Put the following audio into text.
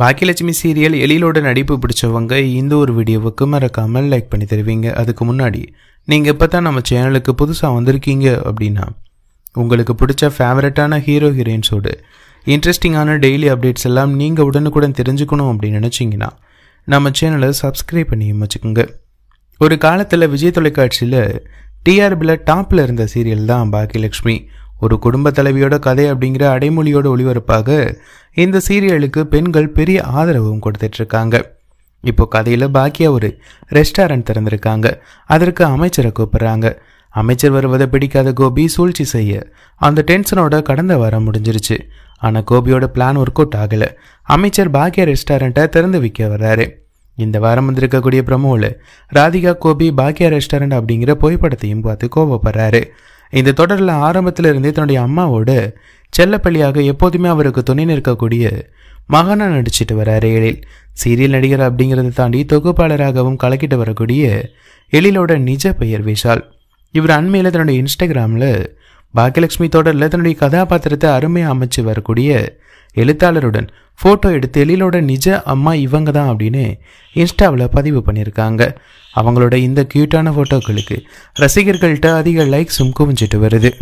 Baakiyalakshmi serial எழிலோட நடிப்பு பிடிச்சவங்க இந்த ஒரு வீடியோவுக்கு மறக்காமல் லைக் பண்ணி தருவீங்க அதுக்கு முன்னாடி நீங்கள் இப்போ தான் நம்ம சேனலுக்கு புதுசாக வந்திருக்கீங்க அப்படின்னா உங்களுக்கு பிடிச்ச ஃபேவரட்டான ஹீரோ ஹீரோயின்ஸோடு இன்ட்ரெஸ்டிங்கான டெய்லி அப்டேட்ஸ் எல்லாம் நீங்கள் உடனுக்குடன் தெரிஞ்சுக்கணும் அப்படின்னு நினச்சிங்கன்னா நம்ம சேனலை சப்ஸ்கிரைப் பண்ணி வச்சுக்கோங்க ஒரு காலத்தில் விஜய் தொலைக்காட்சியில் டிஆர்பியில் டாப்பில் இருந்த சீரியல் தான் பாக்கியலட்சுமி ஒரு குடும்ப தலைவியோட கதை அப்படிங்கிற அடைமொழியோட ஒளிபரப்பாக இந்த சீரியலுக்கு பெண்கள் பெரிய ஆதரவும் கொடுத்துட்ருக்காங்க இப்போ கதையில் பாக்கியா ஒரு ரெஸ்டாரண்ட் திறந்திருக்காங்க அதற்கு அமைச்சரை கூப்பிட்றாங்க அமைச்சர் வருவதை பிடிக்காத கோபி சூழ்ச்சி செய்ய அந்த டென்ஷனோட கடந்த வாரம் முடிஞ்சிருச்சு ஆனால் கோபியோட பிளான் ஒர்க் அவுட் ஆகலை அமைச்சர் பாக்கியா ரெஸ்டாரண்ட்டை திறந்து விற்க வர்றாரு இந்த வாரம் வந்திருக்கக்கூடிய ப்ரமோவில் ராதிகா கோபி பாக்கியா ரெஸ்டாரண்ட் அப்படிங்கிற புகைப்படத்தையும் பார்த்து கோபப்படுறாரு இந்த தொடரில் ஆரம்பத்தில் இருந்தே தன்னுடைய அம்மாவோட செல்லப்பள்ளியாக எப்போதுமே அவருக்கு துணை நிற்கக்கூடிய மகனாக நடிச்சிட்டு வர எழில் சீரியல் நடிகர் அப்படிங்கிறத தாண்டி தொகுப்பாளராகவும் கலக்கிட்டு வரக்கூடிய எழிலோட நிஜ பெயர் விஷால் இவர் அண்மையில் தன்னுடைய இன்ஸ்டாகிராமில் பாக்கியலட்சுமி தொடரில் தன்னுடைய கதாபாத்திரத்தை அருமையாக அமைச்சு வரக்கூடிய எழுத்தாளருடன் ஃபோட்டோ எடுத்து எழிலோட நிஜ அம்மா இவங்க தான் அப்படின்னு இன்ஸ்டாவில் பதிவு பண்ணியிருக்காங்க அவங்களோட இந்த க்யூட்டான ஃபோட்டோக்களுக்கு ரசிகர்கள்ட்ட அதிக லைக்ஸும் குவிஞ்சிட்டு வருது